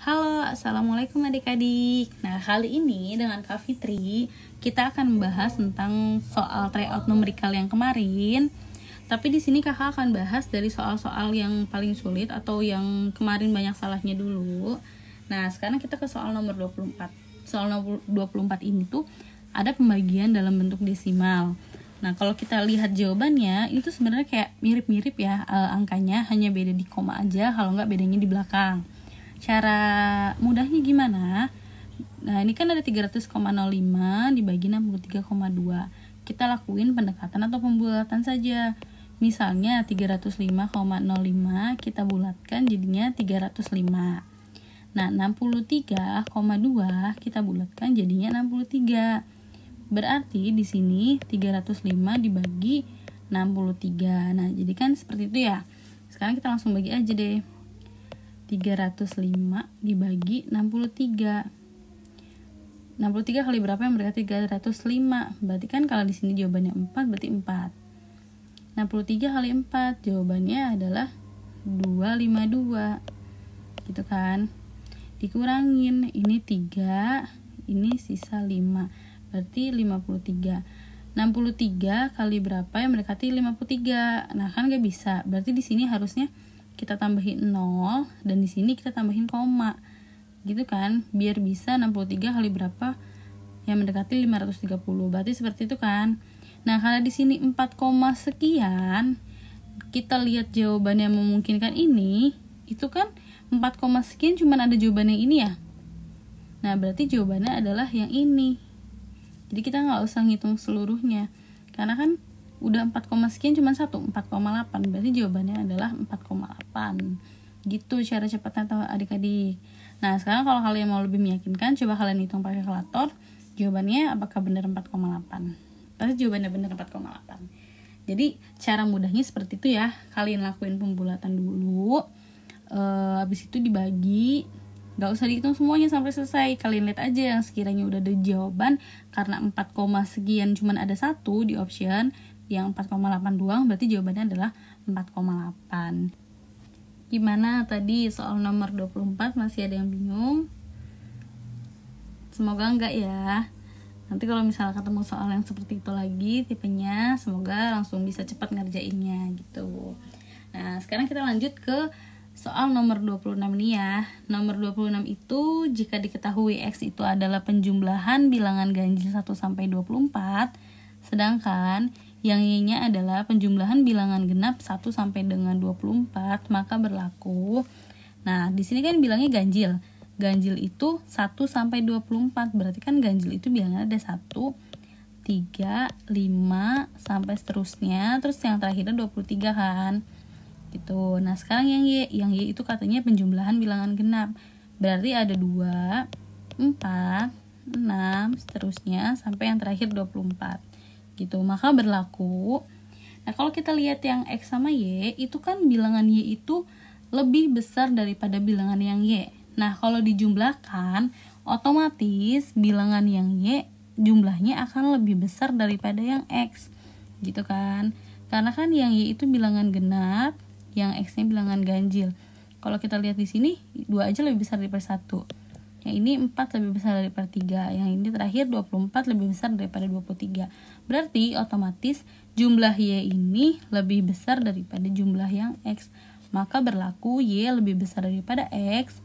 Halo, Assalamualaikum adik-adik Nah, kali ini dengan Kak Fitri Kita akan membahas tentang soal tryout numerical yang kemarin Tapi di sini kakak akan bahas dari soal-soal yang paling sulit Atau yang kemarin banyak salahnya dulu Nah, sekarang kita ke soal nomor 24 Soal nomor 24 ini tuh ada pembagian dalam bentuk desimal Nah, kalau kita lihat jawabannya, itu sebenarnya kayak mirip-mirip ya uh, angkanya, hanya beda di koma aja, kalau nggak bedanya di belakang. Cara mudahnya gimana? Nah, ini kan ada 300,05 dibagi 63,2. Kita lakuin pendekatan atau pembulatan saja. Misalnya 305,05 kita bulatkan jadinya 305. Nah, 63,2 kita bulatkan jadinya 63. Berarti di sini 305 dibagi 63. Nah, jadi kan seperti itu ya. Sekarang kita langsung bagi aja deh. 305 dibagi 63. 63 kali berapa yang berarti 305. Berarti kan kalau di sini jawabannya 4 berarti 4. 63 kali 4 jawabannya adalah 252. Gitu kan? Dikurangin ini 3, ini sisa 5. Berarti 53. 63 kali berapa yang mendekati 53. Nah, kan gak bisa. Berarti di sini harusnya kita tambahin 0 dan di sini kita tambahin koma gitu kan biar bisa 63 kali berapa yang mendekati 530 berarti seperti itu kan nah karena di sini 4, sekian kita lihat jawaban yang memungkinkan ini itu kan 4, sekian cuman ada jawabannya ini ya nah berarti jawabannya adalah yang ini jadi kita nggak usah ngitung seluruhnya karena kan udah 4, sekian cuma satu 4,8 berarti jawabannya adalah 4,8 gitu cara cepatnya tahu adik-adik nah sekarang kalau kalian mau lebih meyakinkan coba kalian hitung pakai kalkulator jawabannya apakah benar 4,8 pasti jawabannya benar 4,8 jadi cara mudahnya seperti itu ya kalian lakuin pembulatan dulu e, habis itu dibagi Gak usah dihitung semuanya sampai selesai kalian lihat aja yang sekiranya udah ada jawaban karena 4, sekian cuman ada satu di option yang 4,82 berarti jawabannya adalah 4,8 gimana tadi soal nomor 24 masih ada yang bingung semoga enggak ya nanti kalau misalnya ketemu soal yang seperti itu lagi tipenya semoga langsung bisa cepat ngerjainnya gitu nah sekarang kita lanjut ke soal nomor 26 nih ya nomor 26 itu jika diketahui X itu adalah penjumlahan bilangan ganjil 1 sampai 24 Sedangkan yang Y-nya adalah penjumlahan bilangan genap 1 sampai dengan 24, maka berlaku. Nah, di sini kan bilangnya ganjil. Ganjil itu 1 sampai 24, berarti kan ganjil itu bilangnya ada 1, 3, 5, sampai seterusnya. Terus yang terakhirnya 23 kan. Gitu. Nah, sekarang yang Y, yang Y itu katanya penjumlahan bilangan genap. Berarti ada 2, 4, 6, seterusnya sampai yang terakhir 24 gitu maka berlaku nah kalau kita lihat yang x sama y itu kan bilangan y itu lebih besar daripada bilangan yang y nah kalau dijumlahkan otomatis bilangan yang y jumlahnya akan lebih besar daripada yang x gitu kan karena kan yang y itu bilangan genap yang x nya bilangan ganjil kalau kita lihat di sini dua aja lebih besar daripada satu yang ini 4 lebih besar daripada 3, yang ini terakhir 24 lebih besar daripada 23. Berarti otomatis jumlah Y ini lebih besar daripada jumlah yang X. Maka berlaku Y lebih besar daripada X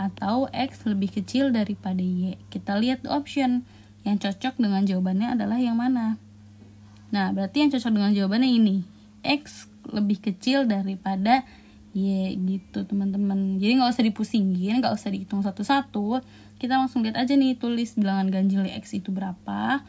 atau X lebih kecil daripada Y. Kita lihat option yang cocok dengan jawabannya adalah yang mana. Nah, berarti yang cocok dengan jawabannya ini. X lebih kecil daripada Y iya, gitu teman-teman. Jadi nggak usah dipusingin, nggak usah dihitung satu-satu. Kita langsung lihat aja nih tulis bilangan ganjil x itu berapa,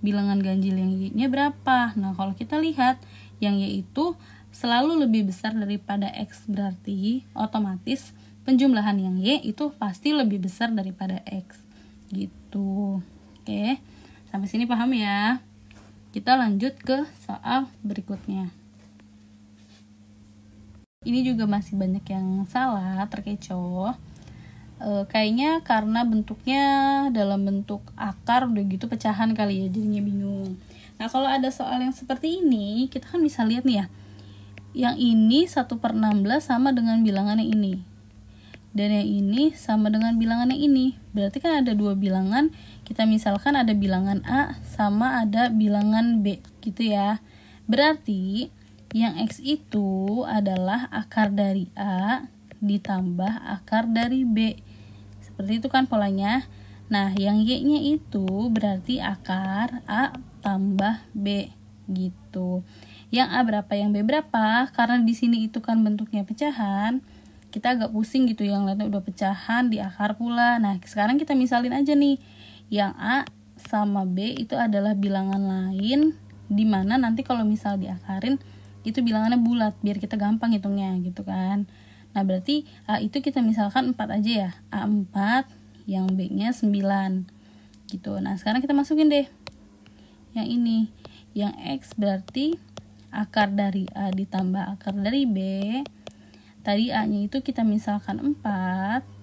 bilangan ganjil yang y-nya berapa. Nah kalau kita lihat yang y itu selalu lebih besar daripada x berarti otomatis penjumlahan yang y itu pasti lebih besar daripada x gitu. Oke, sampai sini paham ya? Kita lanjut ke soal berikutnya ini juga masih banyak yang salah terkecoh e, kayaknya karena bentuknya dalam bentuk akar udah gitu pecahan kali ya jadinya bingung nah kalau ada soal yang seperti ini kita kan bisa lihat nih ya yang ini 1 per 16 sama dengan bilangan yang ini dan yang ini sama dengan bilangan yang ini berarti kan ada dua bilangan kita misalkan ada bilangan A sama ada bilangan B gitu ya berarti yang X itu adalah akar dari A ditambah akar dari B. Seperti itu kan polanya. Nah, yang Y-nya itu berarti akar A tambah B gitu. Yang A berapa, yang B berapa? Karena di sini itu kan bentuknya pecahan, kita agak pusing gitu yang lainnya udah pecahan di akar pula. Nah, sekarang kita misalin aja nih. Yang A sama B itu adalah bilangan lain dimana nanti kalau misal diakarin itu bilangannya bulat biar kita gampang hitungnya gitu kan nah berarti A eh, itu kita misalkan 4 aja ya A 4 yang B nya 9 gitu nah sekarang kita masukin deh yang ini yang X berarti akar dari A ditambah akar dari B tadi A nya itu kita misalkan 4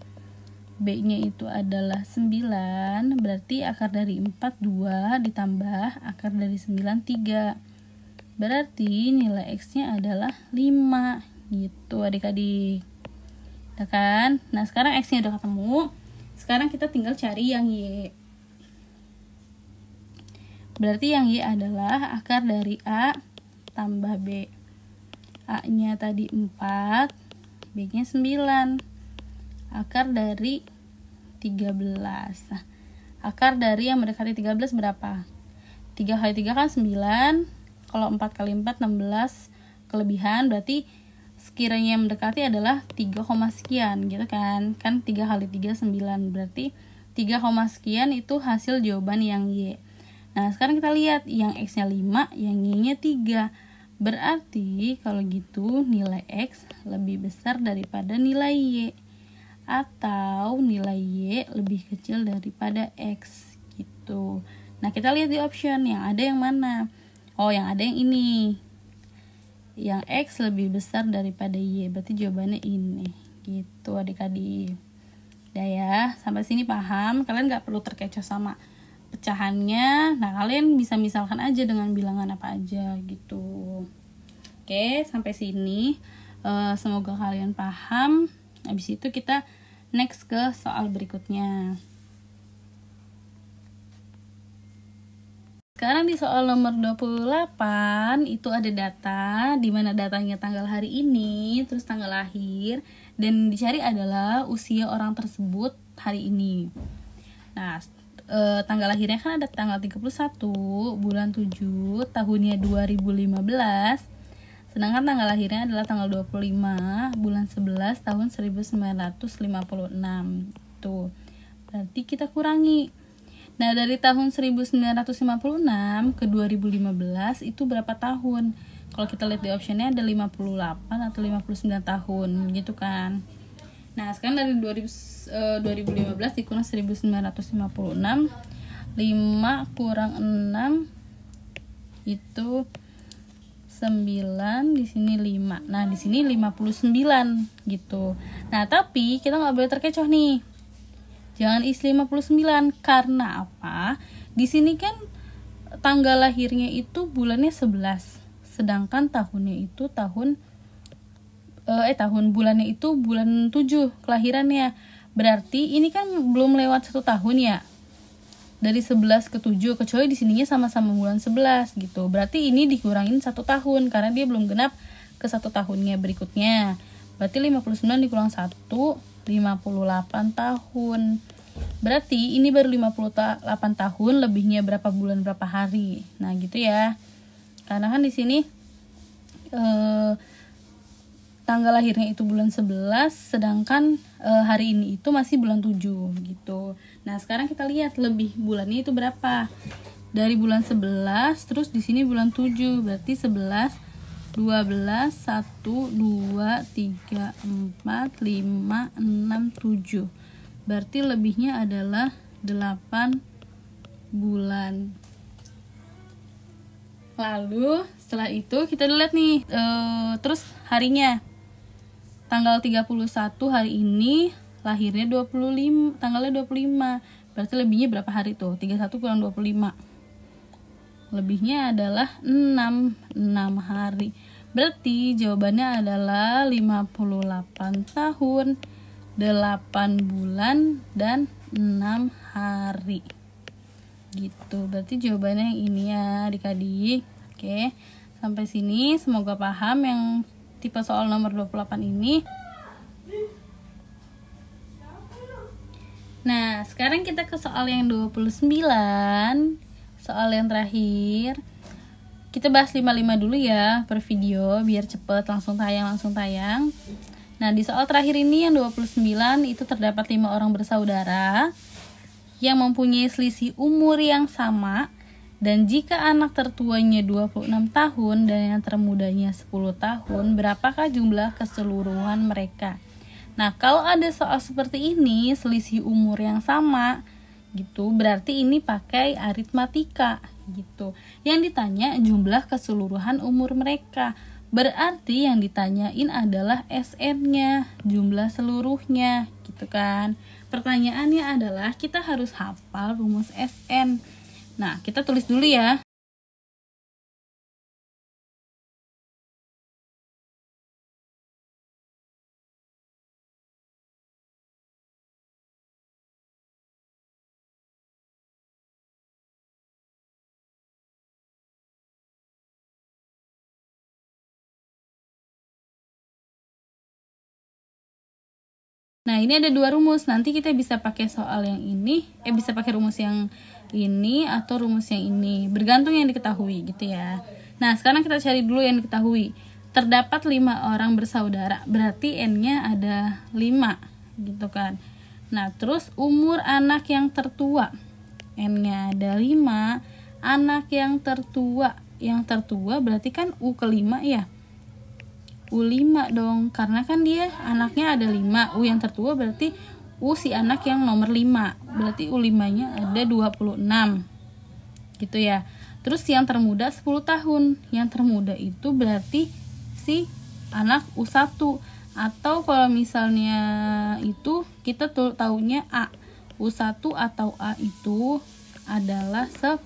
B-nya itu adalah 9, berarti akar dari 4 2 ditambah akar dari 9 3. Berarti nilai X-nya adalah 5 gitu adik-adik. Ya kan? Nah, sekarang X-nya udah ketemu. Sekarang kita tinggal cari yang Y. Berarti yang Y adalah akar dari A tambah B. A-nya tadi 4, B-nya 9. Akar dari 13. Nah, akar dari yang mendekati 13 berapa? 3 kali 3 kan 9, kalau 4 kali 4 16 kelebihan berarti sekiranya yang mendekati adalah 3, sekian gitu kan kan 3 kali 3 9 berarti 3, sekian itu hasil jawaban yang Y nah sekarang kita lihat yang X nya 5 yang Y nya 3 berarti kalau gitu nilai X lebih besar daripada nilai Y atau nilai Y lebih kecil daripada X gitu nah kita lihat di option yang ada yang mana oh yang ada yang ini yang X lebih besar daripada Y berarti jawabannya ini gitu adik-adik udah ya sampai sini paham kalian nggak perlu terkecoh sama pecahannya nah kalian bisa misalkan aja dengan bilangan apa aja gitu oke sampai sini e, semoga kalian paham habis itu kita next ke soal berikutnya Sekarang di soal nomor 28 itu ada data di mana datanya tanggal hari ini, terus tanggal lahir dan dicari adalah usia orang tersebut hari ini. Nah, e, tanggal lahirnya kan ada tanggal 31 bulan 7 tahunnya 2015. Sedangkan tanggal lahirnya adalah tanggal 25 bulan 11 tahun 1956. Tuh. Berarti kita kurangi Nah, dari tahun 1956 ke 2015 itu berapa tahun? Kalau kita lihat di optionnya ada 58 atau 59 tahun gitu kan. Nah, sekarang dari 2000, eh, 2015 dikurang 1956 5 kurang 6 itu 9 di sini 5 nah di sini 59 gitu nah tapi kita nggak boleh terkecoh nih Jangan IS59 karena apa? Di sini kan tanggal lahirnya itu bulannya 11. Sedangkan tahunnya itu tahun eh, eh tahun bulannya itu bulan 7 kelahirannya. Berarti ini kan belum lewat satu tahun ya. Dari 11 ke 7 kecuali di sininya sama-sama bulan 11 gitu. Berarti ini dikurangin satu tahun karena dia belum genap ke satu tahunnya berikutnya. Berarti 59 dikurang 1 58 tahun. Berarti ini baru 58 tahun, lebihnya berapa bulan berapa hari. Nah, gitu ya. Karena kan di sini eh tanggal lahirnya itu bulan 11 sedangkan eh, hari ini itu masih bulan 7 gitu. Nah, sekarang kita lihat lebih bulannya itu berapa. Dari bulan 11 terus di sini bulan 7 berarti 11 12 1 2 3 4 5 6 7 berarti lebihnya adalah 8 bulan lalu setelah itu kita lihat nih e, terus harinya tanggal 31 hari ini lahirnya 25 tanggalnya 25 berarti lebihnya berapa hari tuh 31 kurang 25 lebihnya adalah 6 6 hari Berarti jawabannya adalah 58 tahun, 8 bulan, dan 6 hari. Gitu, berarti jawabannya yang ini ya adik-adik. Oke, sampai sini semoga paham yang tipe soal nomor 28 ini. Nah, sekarang kita ke soal yang 29. Soal yang terakhir kita bahas 55 dulu ya per video biar cepet langsung tayang langsung tayang nah di soal terakhir ini yang 29 itu terdapat lima orang bersaudara yang mempunyai selisih umur yang sama dan jika anak tertuanya 26 tahun dan yang termudanya 10 tahun berapakah jumlah keseluruhan mereka nah kalau ada soal seperti ini selisih umur yang sama gitu berarti ini pakai aritmatika gitu. Yang ditanya jumlah keseluruhan umur mereka. Berarti yang ditanyain adalah SN-nya, jumlah seluruhnya, gitu kan. Pertanyaannya adalah kita harus hafal rumus SN. Nah, kita tulis dulu ya. Nah, ini ada dua rumus. Nanti kita bisa pakai soal yang ini, eh bisa pakai rumus yang ini atau rumus yang ini, bergantung yang diketahui gitu ya. Nah, sekarang kita cari dulu yang diketahui. Terdapat lima orang bersaudara, berarti n-nya ada 5 gitu kan. Nah, terus umur anak yang tertua. N-nya ada 5, anak yang tertua. Yang tertua berarti kan U kelima ya. U5 dong karena kan dia anaknya ada 5 U yang tertua berarti U si anak yang nomor 5 berarti U5 nya ada 26 gitu ya terus yang termuda 10 tahun yang termuda itu berarti si anak U1 atau kalau misalnya itu kita tuh taunya A U1 atau A itu adalah 10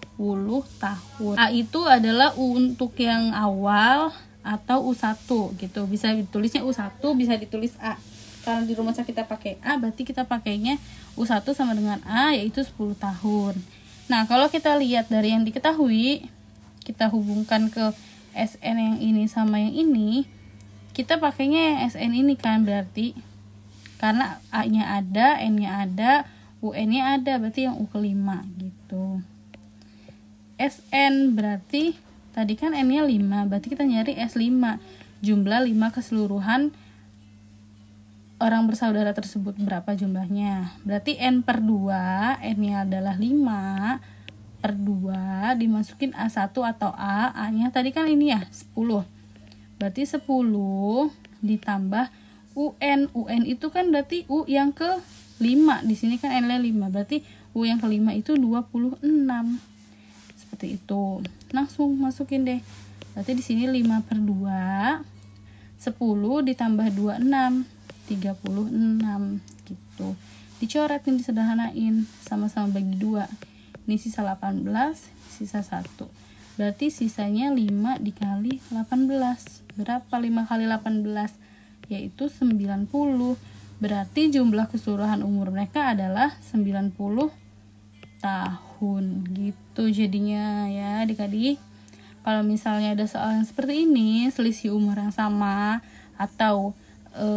tahun A itu adalah U untuk yang awal atau U1 gitu. Bisa ditulisnya U1, bisa ditulis A. Kalau di rumah sakit kita pakai A, berarti kita pakainya U1 sama dengan A yaitu 10 tahun. Nah, kalau kita lihat dari yang diketahui, kita hubungkan ke SN yang ini sama yang ini, kita pakainya yang SN ini kan berarti karena A-nya ada, N-nya ada, UN-nya ada, berarti yang U kelima gitu. SN berarti Tadi kan N-nya 5, berarti kita nyari S5. Jumlah 5 keseluruhan orang bersaudara tersebut berapa jumlahnya? Berarti N per 2, N-nya adalah 5 per 2 dimasukin A1 atau A, A-nya tadi kan ini ya 10. Berarti 10 ditambah UN. UN itu kan berarti U yang ke 5. Di sini kan N-nya 5. Berarti U yang kelima itu 26 seperti itu langsung masukin deh berarti di sini 5 per 2 10 ditambah 2 6 36 gitu dicoret nih disederhanain sama-sama bagi 2 ini sisa 18 sisa 1 berarti sisanya 5 dikali 18 berapa 5 kali 18 yaitu 90 berarti jumlah keseluruhan umur mereka adalah 90 tahun tahun gitu jadinya ya adik-adik kalau misalnya ada soal yang seperti ini selisih umur yang sama atau e,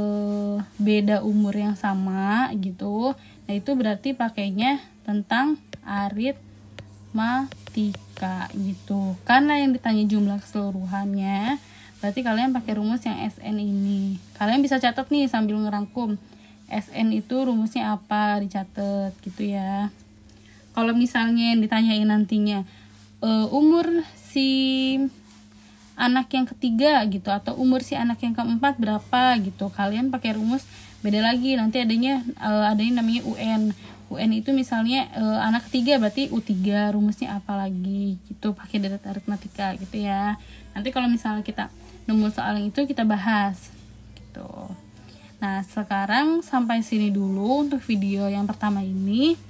beda umur yang sama gitu nah itu berarti pakainya tentang aritmatika gitu karena yang ditanya jumlah keseluruhannya berarti kalian pakai rumus yang SN ini kalian bisa catat nih sambil ngerangkum SN itu rumusnya apa dicatat gitu ya kalau misalnya yang ditanyain nantinya uh, umur si anak yang ketiga gitu atau umur si anak yang keempat berapa gitu kalian pakai rumus beda lagi nanti adanya uh, eh, adanya namanya UN UN itu misalnya uh, anak ketiga berarti U3 rumusnya apa lagi gitu pakai deret aritmatika gitu ya nanti kalau misalnya kita nemu soal itu kita bahas gitu nah sekarang sampai sini dulu untuk video yang pertama ini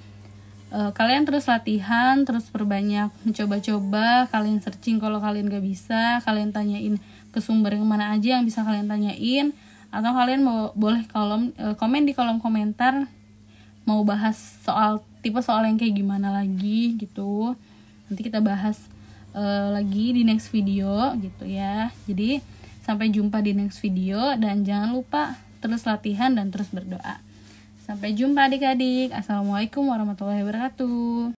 uh, kalian terus latihan terus perbanyak mencoba-coba kalian searching kalau kalian gak bisa kalian tanyain ke sumber yang mana aja yang bisa kalian tanyain atau kalian mau boleh kolom uh, komen di kolom komentar mau bahas soal tipe soal yang kayak gimana lagi gitu nanti kita bahas uh, lagi di next video gitu ya jadi sampai jumpa di next video dan jangan lupa terus latihan dan terus berdoa Sampai jumpa adik-adik. Assalamualaikum warahmatullahi wabarakatuh.